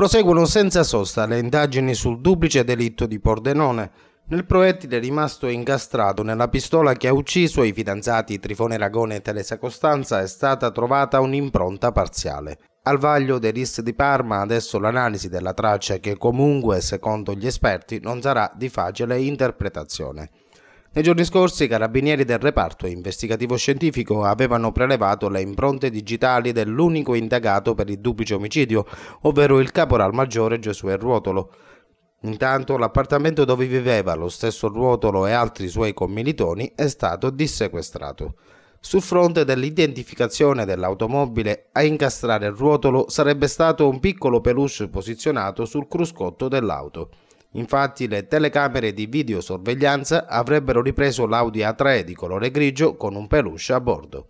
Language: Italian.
Proseguono senza sosta le indagini sul duplice delitto di Pordenone, nel proiettile rimasto incastrato nella pistola che ha ucciso i fidanzati Trifone Ragone e Teresa Costanza è stata trovata un'impronta parziale. Al vaglio dei RIS di Parma adesso l'analisi della traccia che comunque, secondo gli esperti, non sarà di facile interpretazione. Nei giorni scorsi i carabinieri del reparto investigativo scientifico avevano prelevato le impronte digitali dell'unico indagato per il duplice omicidio, ovvero il caporal maggiore Giosuè Ruotolo. Intanto l'appartamento dove viveva lo stesso Ruotolo e altri suoi commilitoni è stato dissequestrato. Sul fronte dell'identificazione dell'automobile, a incastrare il ruotolo sarebbe stato un piccolo peluche posizionato sul cruscotto dell'auto. Infatti le telecamere di videosorveglianza avrebbero ripreso l'Audi A3 di colore grigio con un peluche a bordo.